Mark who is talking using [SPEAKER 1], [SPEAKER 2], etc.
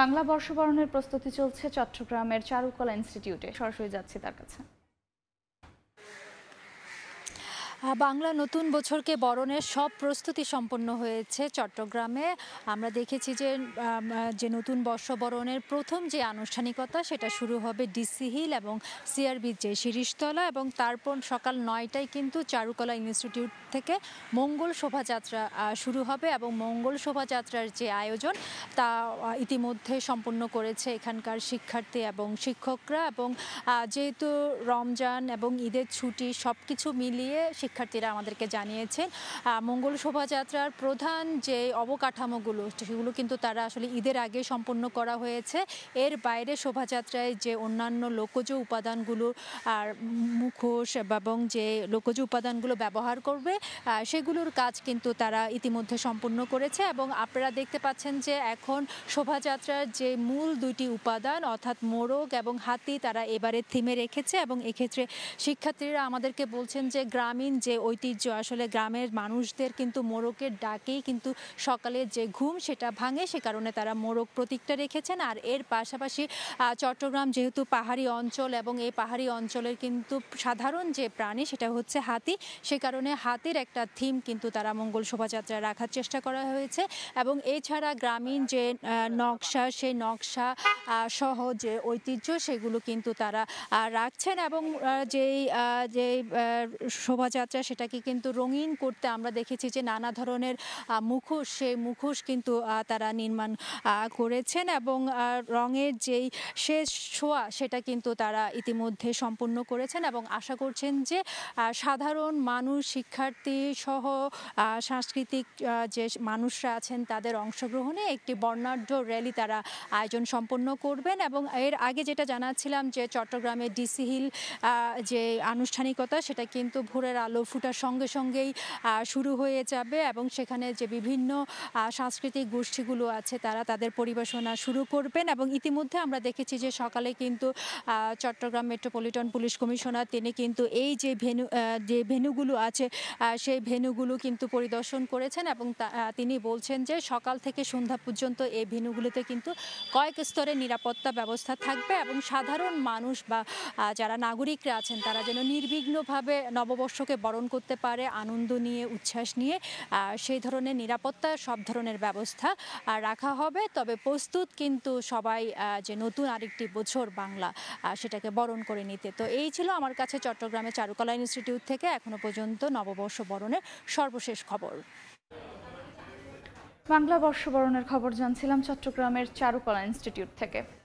[SPEAKER 1] বাংলা বর্ষবরণের প্রস্তুতি চলছে চট্টগ্রামের চারুকলা ইনস্টিটিউটে সরাসরি যাচ্ছি তার কাছে বাংলা নতুন বছরকে বরণের সব প্রস্তুতি সম্পন্ন হয়েছে চট্টগ্রামে আমরা দেখেছি যে যে নতুন বর্ষবরণের প্রথম যে আনুষ্ঠানিকতা সেটা শুরু হবে ডিসি হিল এবং সিআরবি যে শিরিষতলা এবং তারপর সকাল নয়টায় কিন্তু চারুকলা ইনস্টিটিউট থেকে মঙ্গল শোভাযাত্রা শুরু হবে এবং মঙ্গল শোভাযাত্রার যে আয়োজন তা ইতিমধ্যে সম্পন্ন করেছে এখানকার শিক্ষার্থী এবং শিক্ষকরা এবং যেহেতু রমজান এবং ঈদের ছুটি সব কিছু মিলিয়ে শিক্ষার্থীরা আমাদেরকে জানিয়েছেন মঙ্গল শোভাযাত্রার প্রধান যে অবকাঠামোগুলো সেগুলো কিন্তু তারা আসলে ঈদের আগে সম্পন্ন করা হয়েছে এর বাইরে শোভাযাত্রায় যে অন্যান্য লোকজ উপাদানগুলো আর মুখোশ এবং যে লোকজ উপাদানগুলো ব্যবহার করবে সেগুলোর কাজ কিন্তু তারা ইতিমধ্যে সম্পূর্ণ করেছে এবং আপনারা দেখতে পাচ্ছেন যে এখন শোভাযাত্রার যে মূল দুইটি উপাদান অর্থাৎ মোরগ এবং হাতি তারা এবারে থিমে রেখেছে এবং এক্ষেত্রে শিক্ষার্থীরা আমাদেরকে বলছেন যে গ্রামীণ যে ঐতিহ্য আসলে গ্রামের মানুষদের কিন্তু মোরকের ডাকেই কিন্তু সকালে যে ঘুম সেটা ভাঙে সে কারণে তারা মোরক প্রতীকটা রেখেছেন আর এর পাশাপাশি চট্টগ্রাম যেহেতু পাহাড়ি অঞ্চল এবং এই পাহাড়ি অঞ্চলের কিন্তু সাধারণ যে প্রাণী সেটা হচ্ছে হাতি সে কারণে হাতির একটা থিম কিন্তু তারা মঙ্গল শোভাযাত্রা রাখার চেষ্টা করা হয়েছে এবং এছাড়া গ্রামীণ যে নকশা সেই নকশা সহ যে ঐতিহ্য সেগুলো কিন্তু তারা রাখছেন এবং যেই যে শোভাযাত্রা জীবনযাত্রা সেটাকে কিন্তু রঙিন করতে আমরা দেখেছি যে নানা ধরনের মুখোশ সেই মুখোশ কিন্তু তারা নির্মাণ করেছেন এবং রঙের যেই শেষ ছোঁয়া সেটা কিন্তু তারা ইতিমধ্যে সম্পূর্ণ করেছেন এবং আশা করছেন যে সাধারণ মানুষ শিক্ষার্থী সহ সাংস্কৃতিক যে মানুষরা আছেন তাদের অংশগ্রহণে একটি বর্ণাঢ্য র্যালি তারা আয়োজন সম্পন্ন করবেন এবং এর আগে যেটা জানাচ্ছিলাম যে চট্টগ্রামে ডিসি হিল যে আনুষ্ঠানিকতা সেটা কিন্তু ভোরের আলো আলো ফুটার সঙ্গে সঙ্গেই শুরু হয়ে যাবে এবং সেখানে যে বিভিন্ন সাংস্কৃতিক গোষ্ঠীগুলো আছে তারা তাদের পরিবেশনা শুরু করবেন এবং ইতিমধ্যে আমরা দেখেছি যে সকালে কিন্তু চট্টগ্রাম মেট্রোপলিটন পুলিশ কমিশনার তিনি কিন্তু এই যে ভেনু যে ভেনুগুলো আছে সেই ভেনুগুলো কিন্তু পরিদর্শন করেছেন এবং তিনি বলছেন যে সকাল থেকে সন্ধ্যা পর্যন্ত এই ভেনুগুলোতে কিন্তু কয়েক স্তরে নিরাপত্তা ব্যবস্থা থাকবে এবং সাধারণ মানুষ বা যারা নাগরিকরা আছেন তারা যেন নির্বিঘ্নভাবে নববর্ষকে বরণ করতে পারে আনন্দ নিয়ে উচ্ছ্বাস নিয়ে সেই ধরনের নিরাপত্তা সব ধরনের ব্যবস্থা রাখা হবে তবে প্রস্তুত কিন্তু সবাই যে নতুন আরেকটি বছর বাংলা সেটাকে বরণ করে নিতে তো এই ছিল আমার কাছে চট্টগ্রামে চারুকলা ইনস্টিটিউট থেকে এখনো পর্যন্ত নববর্ষ বরণের সর্বশেষ খবর বাংলা বর্ষবরণের খবর জানছিলাম চট্টগ্রামের চারুকলা ইনস্টিটিউট থেকে